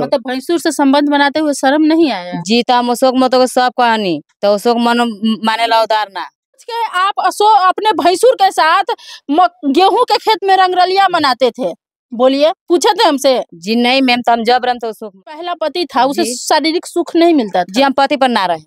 मतलब भैंसूर से संबंध बनाते हुए शर्म नहीं आया जीता तो अशोक मतो को सब कहानी तो अशोक मन माने ला उतारना आप अशोक अपने भैंसूर के साथ गेहूं के खेत में रंगरलिया मनाते थे बोलिए पूछे थे हमसे जी नहीं मैम तो हम जब रन तो अशोक पहला पति था उसे शारीरिक सुख नहीं मिलता था जी हम पति पर ना रहे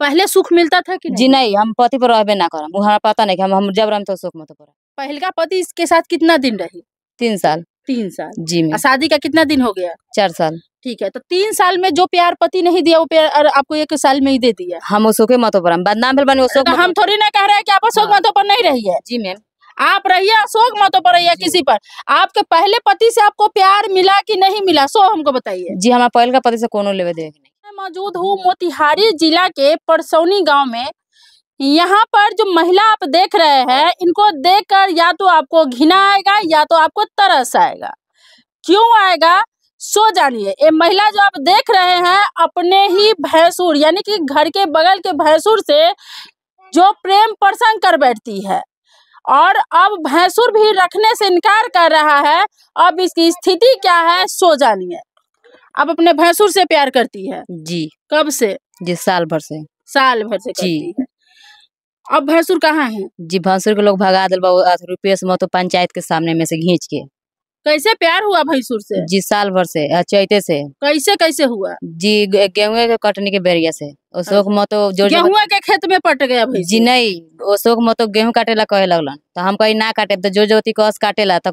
पहले सुख मिलता था कि नहीं? जी नहीं हम पति पर रहे ना करम पता नहीं कि हम जब रन तो सुख मत तो पति इसके साथ कितना दिन रही तीन साल तीन साल जी शादी का कितना दिन हो गया चार साल ठीक है तो तीन साल में जो प्यार पति नहीं दिया वो प्यार आपको एक साल में ही दे दिया हम अशोक मतों पर बदनाम फिर बने तो हम थोड़ी ना कह रहे हैं कि आप अशोक हाँ। मतों पर नहीं रही है जी मैम आप रहिए अशोक मतों पर रहिए किसी पर आपके पहले पति से आपको प्यार मिला कि नहीं मिला सो हमको बताइए जी हमारे पहले का पति से कोनो लेवे दे मौजूद हूँ मोतिहारी जिला के परसौनी गाँव में यहाँ पर जो महिला आप देख रहे हैं इनको देखकर या तो आपको घिना आएगा या तो आपको तरस आएगा क्यों आएगा सो जानिए ये महिला जो आप देख रहे हैं अपने ही भैंसुर यानी कि घर के बगल के भैंसुर से जो प्रेम प्रसंग कर बैठती है और अब भैंसुर भी रखने से इनकार कर रहा है अब इसकी स्थिति क्या है सो जानिए अब अपने भैंसुर से प्यार करती है जी कब से जी साल भर से साल भर से जी अब भैंसुर कहाँ है जी भैंसुर के लोग भगा दिल रूपेश से पंचायत के सामने में से घींच के कैसे प्यार हुआ भैंसुर से जी साल भर से चैते से कैसे कैसे हुआ जी गेहूं के कटने के बेरिया से अशोक मतो जो गेहूं के खेत में पट गया भाई जी नहीं अशोक मतो गेहूं काटे ला कहे लगलन तो हम कही ना काटे तो जो जोती कस काटे ला तो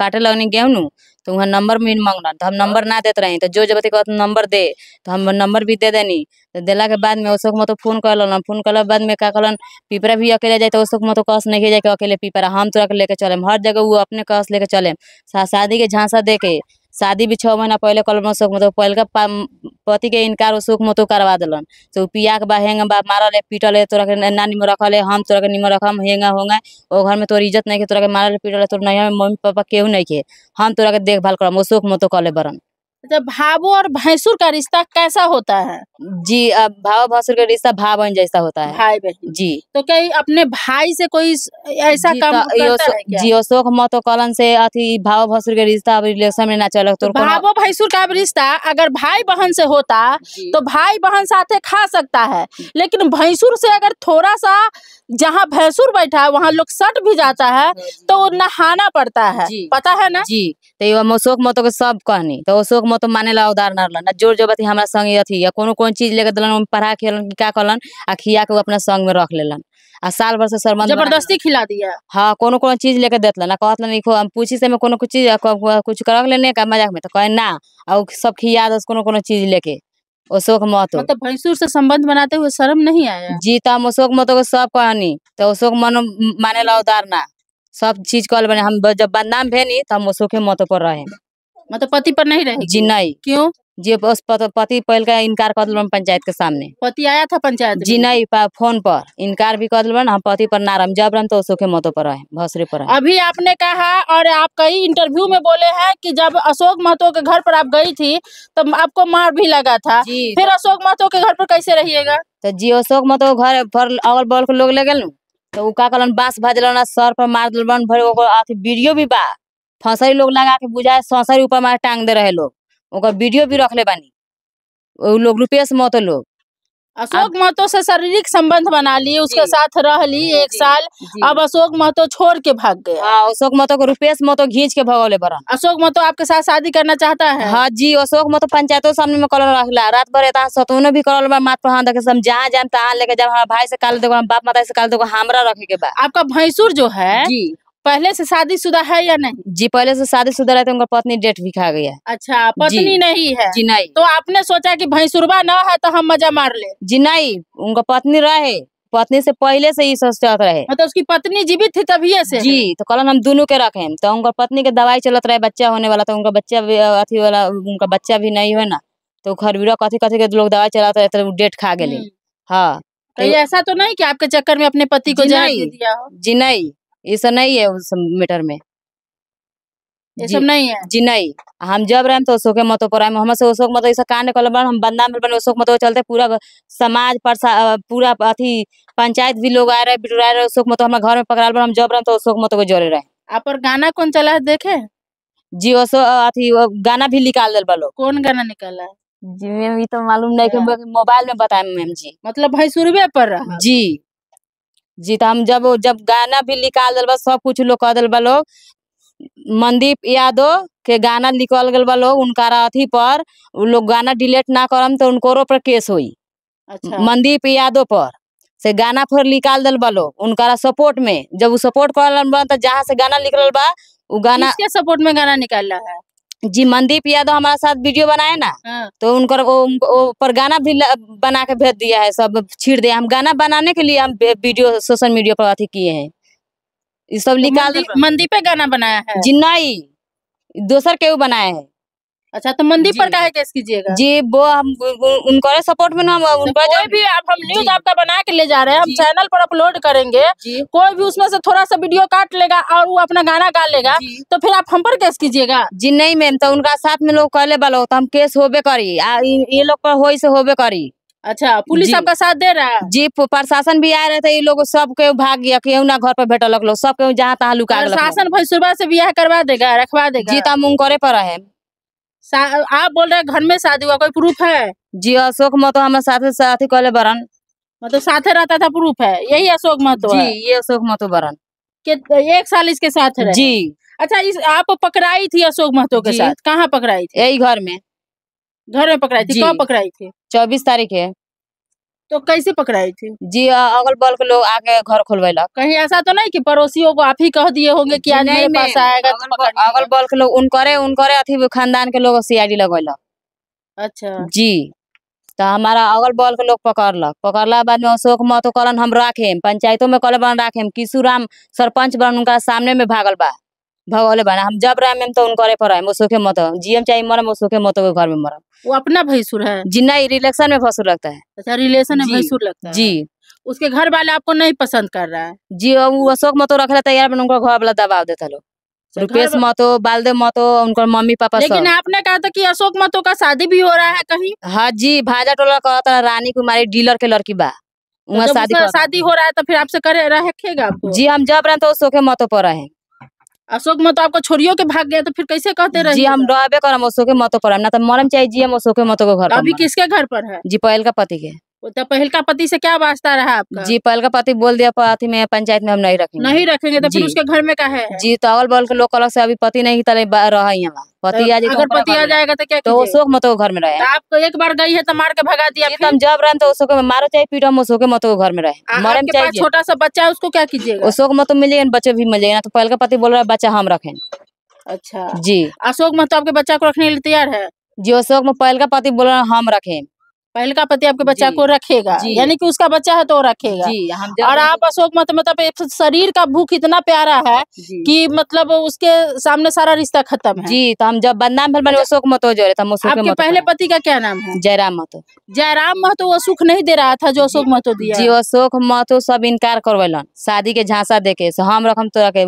काटे लगनी गेहूं तो वहाँ नंबर मिन मांगल तो हम नंबर ना देते रही तो जो जबती कस नंबर दे तो हम नंबर भी दे देनी तो दिला के बाद में अशोक मतो फोन कर फोन कर बाद में का कहलन पीपरा भी अकेले जाए तो अशोक मतो कस नहीं जाए अकेले पीपरा हम के तो लेके चले हर जगह वो अपने कस लेके चले शादी के झांसा दे के शादी भी छः महीना पहले कल अशोक मतो पहले का पति के इनकार शोक मोतो करवा दिलन तो पिया के बा हेंग बा मारल पीटल तोरा के नानी में रखल हम तोरा के निमन रखम हेंगा होंगे ओ घर में तोर इज्जत नहीं के तोरा के मारल पीटल तोर नहीं मम्मी पापा केहू नहीं के हम तोरा के देखभाल करम वो मतो मोतो कले बरन जब मतलब भावो और भैंसुर का रिश्ता कैसा होता है जी अब भाव भैंसुर का रिश्ता भाव बहन जैसा होता है भाई बहन जी तो क्या अपने भाई से कोई ऐसा काम तो करता है क्या? जी अशोक महतो कलन से अथी भाव भैंसुर का रिश्ता अब रिलेशन में ना चल तो भावो भैंसुर का रिश्ता अगर भाई बहन से होता तो भाई बहन साथे खा सकता है लेकिन भैंसुर से अगर थोड़ा सा जहाँ भैंसुर बैठा है वहाँ लोग सट भी जाता है तो नहाना पड़ता है पता है ना जी तो अशोक मतो के सब कहनी तो अशोक हम तो माने ला उदाहरण ना ना जोर जबरती हमारा संग अथी या कोनो कोन चीज लेके दिलन पढ़ा के का कहलन आ खिया के अपना संग में रख लेलन आ साल भर से सरमंद जबरदस्ती खिला दिया हाँ कोनो कोनो चीज लेके देतलन कहत कहतलन इखो हम पूछी से में कोनो कुछ चीज कुछ कर लेने का मजाक में तो कहे ना आ सब खिया दस कोनो कोनो चीज लेके अशोक महतो मतलब भैंसूर से संबंध बनाते हुए शर्म नहीं आया जी तो हम अशोक महतो को सब कहानी तो अशोक मन माने ला उतारना सब चीज कहल बने हम जब बदनाम भेनी तो हम अशोक महतो पर रहे मतलब पति पर नहीं रहे जी नहीं क्यों जी उस तो पति पहल का इनकार कर दिल पंचायत के सामने पति आया था पंचायत जी नहीं फोन पर इनकार भी कर दिल हम पति पर नारम जब रन तो अशोक महतो पर रहे भोसरे पर अभी आपने कहा और आप कई इंटरव्यू में बोले हैं कि जब अशोक महतो के घर पर आप गई थी तब तो आपको मार भी लगा था फिर अशोक महतो के घर पर कैसे रहिएगा तो जी अशोक महतो घर पर अगल बगल के लोग ले गए तो का बास भाजल सर पर मार दिल भर वीडियो भी बा फसरी लोग लगा के बुझाए ससरी ऊपर मार टांग दे रहे लोग उनका वीडियो भी रख ले बानी वो लोग रुपेश मत लोग अशोक महतो से शारीरिक संबंध बना लिए उसके साथ रह ली एक साल अब अशोक महतो छोड़ के भाग गए हाँ, अशोक महतो को रुपेश महतो घींच के भगोले बरा अशोक महतो आपके साथ शादी करना चाहता है हाँ जी अशोक महतो पंचायतों सामने में कॉल ला रात भर एता सतोनो भी कॉल बा मात प्रधान देखे हम जहाँ जाए तहाँ लेके जब हमारा भाई से काल दे हम बाप माता से काल दे हमरा रखे के बाद आपका भैंसुर जो है पहले से शादीशुदा है या नहीं जी पहले से शादीशुदा रहते उनका पत्नी डेट भी खा गया अच्छा पत्नी नहीं है जी नहीं तो आपने सोचा कि भैंसुरबा ना है तो हम मजा मार ले जी नहीं उनका पत्नी रहे पत्नी से पहले से ही सोचते रहे मतलब उसकी पत्नी जीवित थी तभी से जी तो कल हम दोनों के रखे तो उनका पत्नी के दवाई चलत रहे बच्चा होने वाला तो उनका बच्चा अथी वाला उनका बच्चा भी नहीं है ना तो घर खरबीरा कथी कथी के लोग दवाई चलाते रहे डेट खा गए हम्म। हाँ तो ऐसा तो नहीं कि आपके चक्कर में अपने पति को जी नहीं दिया हो जी नहीं ये सब नहीं है उस मीटर में ये सब नहीं है जी नहीं हम जब रहे तो अशोक मतो पर हम से अशोक मतो ऐसा कांड कल हम बंदा में बने अशोक मतो चलते पूरा समाज पर पूरा अथी पंचायत भी लोग आए रहे बिटुरा रहे अशोक मतो हमारे घर में पकड़ा हम जब रहे तो अशोक मतो को जोड़े रहे आप और गाना कौन चला है देखे जी अशो अथी गाना भी निकाल दिल बलो कौन गाना निकाला जी मैम ये तो मालूम नहीं अच्छा। मोबाइल में बताए मैम जी मतलब भाई भैंसुरवे पर जी जी तो हम जब जब गाना भी निकाल दिल बा सब कुछ लोग कह दिल बा लोग मनदीप यादव के गाना निकल गल बा लोग उनका अथी पर लोग गाना डिलीट ना करम तो उनको पर केस हुई अच्छा। मनदीप यादव पर से गाना फिर निकाल दिल बा लोग उनका सपोर्ट में जब वो सपोर्ट कर जहाँ से गाना निकल बा वो गाना सपोर्ट में गाना रहा है जी मनदीप यादव हमारे साथ वीडियो बनाए ना हाँ। तो उनकर वो, वो पर गाना भी बना के भेज दिया है सब छीट दिया हम गाना बनाने के लिए हम वीडियो सोशल मीडिया पर अथी किए हैं ये सब तो निकाल तो मंदीप गाना बनाया है जी नहीं दूसर के बनाया है अच्छा तो मंदिर पर का केस कीजिएगा जी वो हम उनको सपोर्ट में ना तो उन पर कोई भी आप हम न्यूज आपका बना के ले जा रहे हैं हम चैनल पर अपलोड करेंगे कोई भी उसमें से थोड़ा सा वीडियो काट लेगा और वो अपना गाना गा लेगा तो फिर आप हम पर केस कीजिएगा जी नहीं मैम तो उनका साथ में लोग कहले वालो तो हम केस होबे करी ये लोग पर हो से होबे करी अच्छा पुलिस आपका साथ दे रहा है जी प्रशासन भी आ रहे थे ये लोग सब के भाग गया केहू ना घर पर भेटल लोग सबके जहाँ तहाँ लुका प्रशासन भाई सुबह से ब्याह करवा देगा रखवा देगा जी तो हम करे पर है आप बोल रहे घर में शादी हुआ कोई प्रूफ है जी अशोक महतो हमारे साथ साथी कहले बरन मतलब साथे रहता था प्रूफ है यही अशोक महतो जी ये अशोक महतो बरन के एक साल इसके साथ रहे जी अच्छा इस आप पकड़ाई थी अशोक महतो के साथ कहाँ पकड़ाई थी यही घर में घर में पकड़ाई थी कब पकड़ाई थी चौबीस तारीख है तो कैसे पकड़ाई थी जी अगल बगल के लोग आके घर खोलवेला कहीं ऐसा तो नहीं कि पड़ोसियों को आप ही कह दिए होंगे कि आज मेरे पास आएगा तो अगल बगल के लोग उनकरे उनकरे अथी खानदान के लोग सीआईडी लगेला अच्छा जी तो हमारा अगल बगल के लोग पकड़लक पकड़ला बाद में अशोक महतो कलन हम रखेम पंचायतों में कल बन राखे किशोराम सरपंच बन उनका सामने में भागल बा भगवान बना हम जब रहे हम तो उनकर पर हम सोखे मत हम चाहे मरम सोखे मत घर में मरम वो अपना भैंसुर है जी नहीं रिलेशन में भैंसुर लगता है अच्छा रिलेशन में भैंसुर लगता है जी उसके घर वाले आपको नहीं पसंद कर रहा है जी वो अशोक मतो रख लेता यार उनका घर वाला दबाव देता लोग अच्छा, रुपेश मतो बालदेव मतो उनका मम्मी पापा लेकिन आपने कहा था कि अशोक मतो का शादी भी हो रहा है कहीं हाँ जी भाजा टोला कहा था रानी कुमारी डीलर के लड़की बा तो शादी शादी हो रहा है तो फिर आपसे करे रखेगा जी हम जब रहे तो अशोक मतो पर रहे अशोक मत तो आपको छोड़ियो के भाग गया तो फिर कैसे कहते रहे जी हम डबे करम अशोक के मतो ना तो मरम चाहिए जी हम अशोक के मतो के घर अभी किसके घर पर है जी पहल का पति के तो पहल पति से क्या वास्ता रहा आपका जी पहल का पति बोल दिया पति में पंचायत में हम नहीं रखेंगे नहीं रखेंगे तो फिर उसके घर में का है जी तो अवल बल के लोग अलग से अभी पति नहीं रहा यहाँ पति तो आ जाएगा अगर पति आ जाएगा तो क्या तो शोक मतो घर में रहे तो आप एक बार गई है तो मार के भगा दिया तो हम जब रहे तो मारो चाहे पीटो हम शोक मतो घर में रहे मरे में चाहिए छोटा सा बच्चा है उसको क्या कीजिएगा शोक मत मिलेगा बच्चे भी मिलेगा तो पहल पति बोल रहा है बच्चा हम रखे अच्छा जी अशोक महतो आपके बच्चा को रखने के लिए तैयार है जी अशोक में पहल का पति बोल रहे हम रखें का पति आपके बच्चा को रखेगा यानी कि उसका बच्चा है तो रखेगा जी, और आप अशोक मत मतलब शरीर का भूख इतना प्यारा है कि मतलब उसके सामने सारा रिश्ता खत्म है जी तो हम जब बदनाम मैंने अच्छा। अशोक मतो जो रहे आपके पहले पति का क्या नाम है जयराम महतो जयराम महतो वो सुख नहीं दे रहा था जो अशोक महतो दिया जी अशोक महतो सब इनकार करवेलन शादी के झांसा देखे हम रखम तो रखे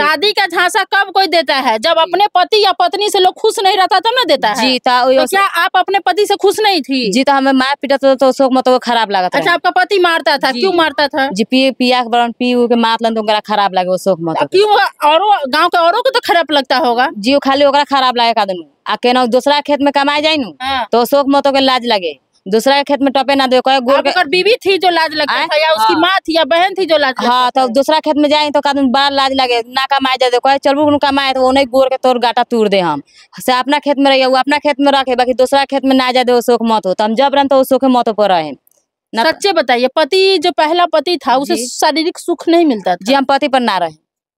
शादी का झांसा कब कोई देता है जब अपने पति या पत्नी से लोग खुश नहीं रहता तब ना देता है जी तो क्या आप अपने पति से खुश नहीं थी जी तो हमें मार पीटा था तो उसको मतलब खराब लगा था अच्छा आपका पति मारता था क्यों मारता था जी पी पिया के बरन पी के मार लन तो खराब लगे शोक मतलब क्यों और गाँव के औरों को तो खराब लगता होगा जी खाली खराब लगे का दून आ केना दूसरा खेत में कमाए जाए नु हाँ। तो शोक मतो के लाज लगे दूसरा के खेत में टपे ना दे गोर बीवी थी जो लाज लगता या उसकी हाँ। माँ थी या बहन थी जो लाज हाँ तो दूसरा खेत में जाए तो बार लाज लगे ना कमाए जाए देखो चलू उनका माए तो उन्हें गोर के तोड़ गाटा तोड़ दे हम से अपना खेत में रहिए वो अपना खेत में रखे बाकी दूसरा खेत में ना जाए शोक मौत हो तो हम जब रहें तो शोक मौत पर रहे तो- सच्चे बताइए पति जो पहला पति था उसे शारीरिक सुख नहीं मिलता था जी हम पति पर ना रहे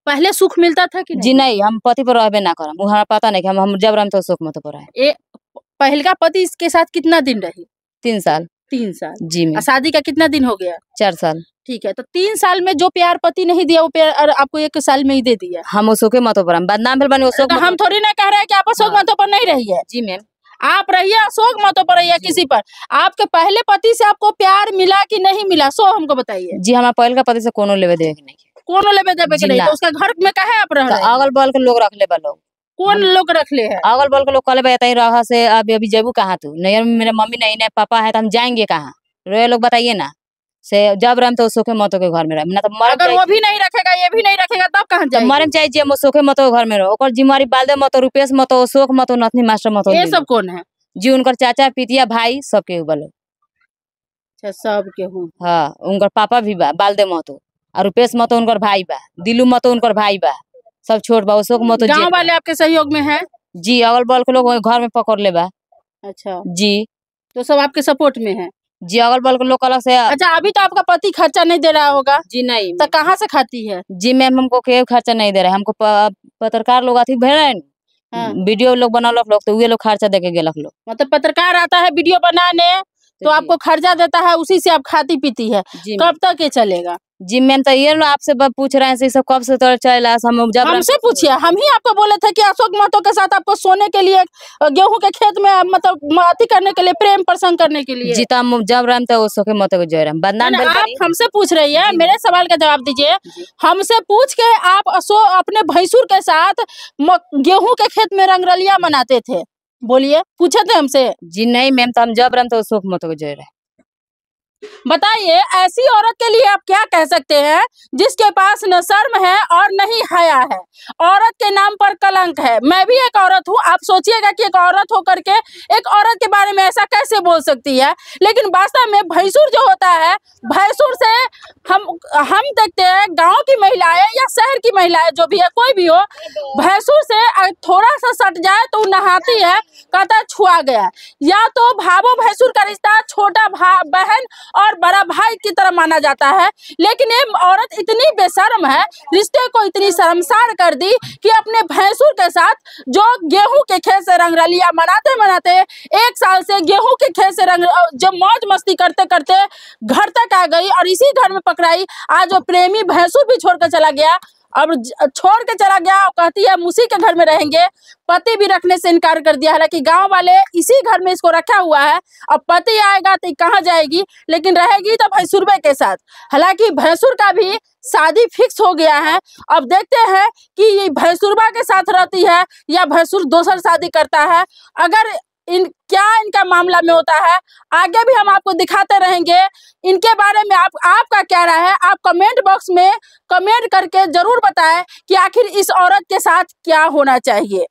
पहले सुख मिलता था कि नहीं? जी नहीं हम पति पर रहे ना करम हमारा पता नहीं कि हम, हम जब रहे तो सुख मत पर रहे पहले का पति इसके साथ कितना दिन रही तीन साल तीन साल जी मैम शादी का कितना दिन हो गया चार साल ठीक है तो तीन साल में जो प्यार पति नहीं दिया वो प्यार आपको एक साल में ही दे दिया हम उसो के मतों पर हम बदनाम फिर बने तो हम थोड़ी ना कह रहे हैं कि आप अशोक हाँ। मतों पर नहीं रही है जी मैम आप रहिए अशोक मतों पर रहिए किसी पर आपके पहले पति से आपको प्यार मिला कि नहीं मिला सो हमको बताइए जी हमारे पहले का पति से कोनो लेवे देवे नहीं कोनो लेवे देवे नहीं तो उसका घर में कहे आप तो रहे अगल बगल के लोग रख ले लोग कौन लोग रख ले है अगल बगल के लोग कल बताई रहा से अभी अभी जेबू कहाँ तू नहीं मेरे मम्मी नहीं नहीं पापा है तो हम जाएंगे कहाँ रोए लोग बताइए ना से जब रहे तो सोखे मतों के घर में रहे ना तो मर अगर वो भी नहीं रखेगा ये भी नहीं रखेगा तब कहाँ तो जाए मरे चाहिए जे सोखे मतों के घर में रहो और जिम्मेवारी बालदे मतों रूपेश मतों अशोक मतों नथनी मास्टर मतों ये सब कौन है जी उनकर चाचा पितिया भाई सबके बोलो अच्छा सबके हाँ उनकर पापा भी बा बालदे मतो और रूपेश मतो उनकर भाई बा दिलू मतो उनकर भाई बा सब छोट बा उसको मत गांव वाले आपके सहयोग में है जी अगल बगल के लोग घर में पकड़ ले बा अच्छा जी तो सब आपके सपोर्ट में है जी अगल बगल के लोग अलग से अच्छा अभी तो आपका पति खर्चा नहीं दे रहा होगा जी नहीं तो कहाँ से खाती है जी मैम हमको के खर्चा नहीं दे रहा है हमको पत्रकार लोग आती भेड़ हाँ। वीडियो लोग लो लोग तो वे लोग खर्चा दे के गेलक लोग मतलब पत्रकार आता है वीडियो बनाने तो, तो आपको खर्चा देता है उसी से आप खाती पीती है कब तक ये चलेगा जी मैम तो ये आपसे पूछ रहे हैं सब कब से तो चल हम हमसे पूछिए हम ही आपको बोले थे कि अशोक महतो के साथ आपको सोने के लिए गेहूं के खेत में मतलब अति करने के लिए प्रेम प्रसंग करने के लिए जीता तो हम जब रहे तो अशोक महतो को जो रहे बदनाम आप हमसे पूछ रही है मेरे सवाल का जवाब दीजिए हमसे पूछ के आप अशोक अपने भैंसुर के साथ गेहूँ के खेत में रंगरलिया मनाते थे बोलिए पूछे थे हमसे जी नहीं मैम तो हम जब रहे तो अशोक महतो को जो रहे बताइए ऐसी औरत के लिए आप क्या कह सकते हैं जिसके पास न शर्म है और न ही हया है औरत के नाम पर कलंक है मैं भी एक औरत हूँ आप सोचिएगा कि एक औरत होकर के एक औरत के बारे में ऐसा कैसे बोल सकती है लेकिन वास्तव में भैंसुर जो होता है भैंसुर से हम हम देखते हैं गाँव की महिलाएं या शहर की महिलाएं जो भी है कोई भी हो भैंसुर से थोड़ा सा सट जाए तो नहाती है कहता छुआ गया या तो भावो भैंसुर का रिश्ता छोटा भा बहन और बड़ा भाई की तरह माना जाता है लेकिन ये औरत इतनी बेशर्म है रिश्ते को इतनी शर्मसार कर दी कि अपने भैंसुर के साथ जो गेहूं के खेत से रंग रलिया मनाते मनाते एक साल से गेहूं के खेत से रंग जब मौज मस्ती करते करते घर तक आ गई और इसी घर में पकड़ाई आज वो प्रेमी भैंसुर भी छोड़कर चला गया अब छोड़ के चला गया और कहती है हम उसी के घर में रहेंगे पति भी रखने से इनकार कर दिया हालांकि गांव वाले इसी घर में इसको रखा हुआ है अब पति आएगा तो कहाँ जाएगी लेकिन रहेगी तो भैंसुर के साथ हालांकि भैंसुर का भी शादी फिक्स हो गया है अब देखते हैं कि ये भैंसुरबा के साथ रहती है या भैंसुर दूसर शादी करता है अगर इन क्या इनका मामला में होता है आगे भी हम आपको दिखाते रहेंगे इनके बारे में आप आपका क्या राय है आप कमेंट बॉक्स में कमेंट करके जरूर बताएं कि आखिर इस औरत के साथ क्या होना चाहिए